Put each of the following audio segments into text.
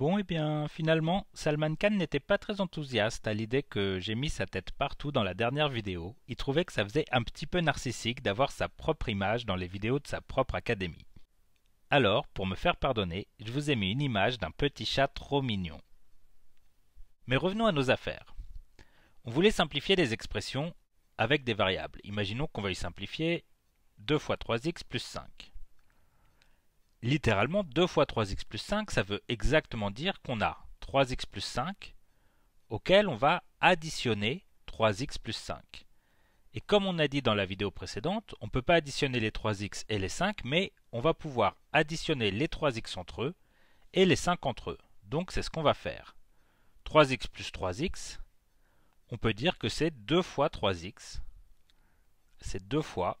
Bon, et eh bien, finalement, Salman Khan n'était pas très enthousiaste à l'idée que j'ai mis sa tête partout dans la dernière vidéo. Il trouvait que ça faisait un petit peu narcissique d'avoir sa propre image dans les vidéos de sa propre académie. Alors, pour me faire pardonner, je vous ai mis une image d'un petit chat trop mignon. Mais revenons à nos affaires. On voulait simplifier des expressions avec des variables. Imaginons qu'on veuille simplifier 2 fois 3x plus 5 littéralement 2 fois 3x plus 5, ça veut exactement dire qu'on a 3x plus 5 auquel on va additionner 3x plus 5. Et comme on a dit dans la vidéo précédente, on ne peut pas additionner les 3x et les 5, mais on va pouvoir additionner les 3x entre eux et les 5 entre eux. Donc c'est ce qu'on va faire. 3x plus 3x, on peut dire que c'est 2 fois 3x. C'est 2 fois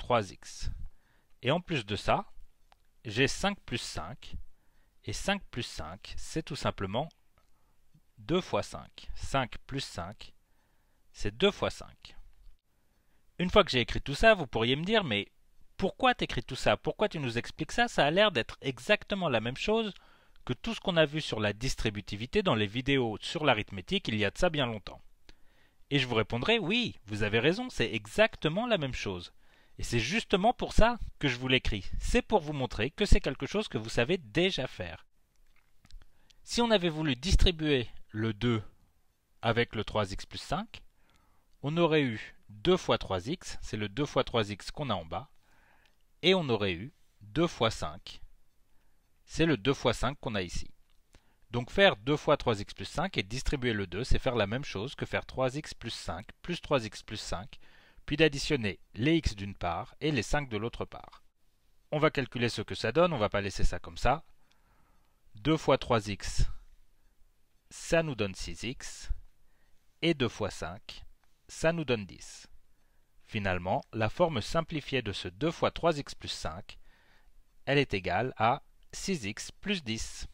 3x. Et en plus de ça, j'ai 5 plus 5, et 5 plus 5, c'est tout simplement 2 fois 5. 5 plus 5, c'est 2 fois 5. Une fois que j'ai écrit tout ça, vous pourriez me dire, mais pourquoi tu écris tout ça Pourquoi tu nous expliques ça Ça a l'air d'être exactement la même chose que tout ce qu'on a vu sur la distributivité dans les vidéos sur l'arithmétique il y a de ça bien longtemps. Et je vous répondrai, oui, vous avez raison, c'est exactement la même chose. Et c'est justement pour ça que je vous l'écris. C'est pour vous montrer que c'est quelque chose que vous savez déjà faire. Si on avait voulu distribuer le 2 avec le 3x plus 5, on aurait eu 2 fois 3x, c'est le 2 fois 3x qu'on a en bas, et on aurait eu 2 fois 5, c'est le 2 fois 5 qu'on a ici. Donc faire 2 fois 3x plus 5 et distribuer le 2, c'est faire la même chose que faire 3x plus 5 plus 3x plus 5 puis d'additionner les x d'une part et les 5 de l'autre part. On va calculer ce que ça donne, on ne va pas laisser ça comme ça. 2 fois 3x, ça nous donne 6x, et 2 fois 5, ça nous donne 10. Finalement, la forme simplifiée de ce 2 fois 3x plus 5, elle est égale à 6x plus 10.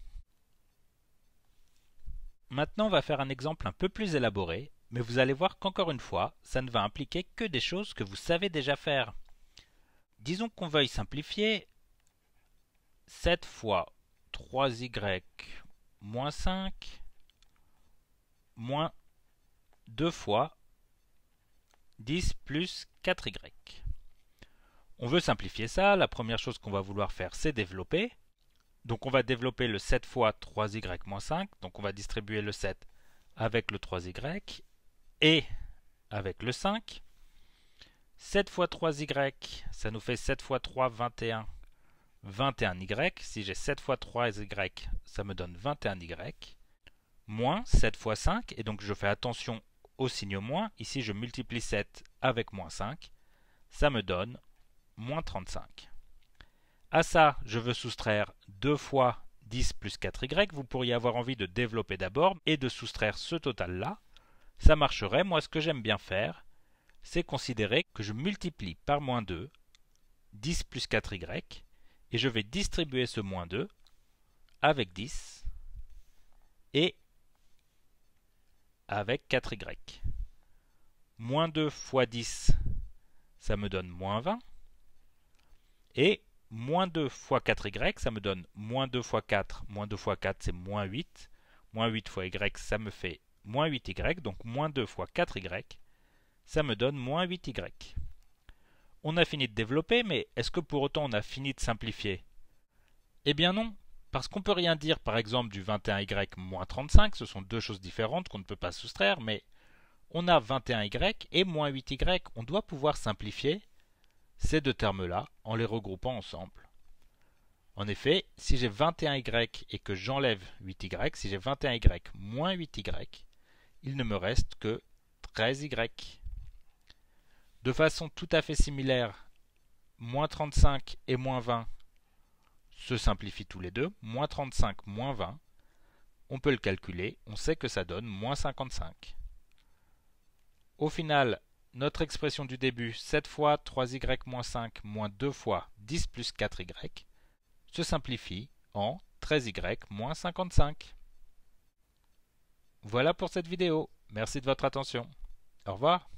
Maintenant, on va faire un exemple un peu plus élaboré mais vous allez voir qu'encore une fois, ça ne va impliquer que des choses que vous savez déjà faire. Disons qu'on veuille simplifier 7 fois 3y moins 5 moins 2 fois 10 plus 4y. On veut simplifier ça, la première chose qu'on va vouloir faire c'est développer. Donc on va développer le 7 fois 3y moins 5, donc on va distribuer le 7 avec le 3y et avec le 5. 7 fois 3y, ça nous fait 7 fois 3, 21. 21y, si j'ai 7 fois 3y, ça me donne 21y. Moins 7 fois 5, et donc je fais attention au signe moins. Ici, je multiplie 7 avec moins 5, ça me donne moins 35. À ça, je veux soustraire 2 fois 10 plus 4y. Vous pourriez avoir envie de développer d'abord et de soustraire ce total-là ça marcherait, moi ce que j'aime bien faire, c'est considérer que je multiplie par moins 2 10 plus 4y, et je vais distribuer ce moins 2 avec 10 et avec 4y. Moins 2 fois 10, ça me donne moins 20. Et moins 2 fois 4y, ça me donne moins 2 fois 4. Moins 2 fois 4, c'est moins 8. Moins 8 fois y, ça me fait moins 8y, donc moins 2 fois 4y, ça me donne moins 8y. On a fini de développer, mais est-ce que pour autant on a fini de simplifier Eh bien non, parce qu'on ne peut rien dire par exemple du 21y moins 35, ce sont deux choses différentes qu'on ne peut pas soustraire, mais on a 21y et moins 8y, on doit pouvoir simplifier ces deux termes-là en les regroupant ensemble. En effet, si j'ai 21y et que j'enlève 8y, si j'ai 21y moins 8y, il ne me reste que 13y. De façon tout à fait similaire, moins 35 et moins 20 se simplifient tous les deux. Moins 35, moins 20, on peut le calculer, on sait que ça donne moins 55. Au final, notre expression du début, 7 fois 3y moins 5 moins 2 fois 10 plus 4y, se simplifie en 13y moins 55. Voilà pour cette vidéo. Merci de votre attention. Au revoir.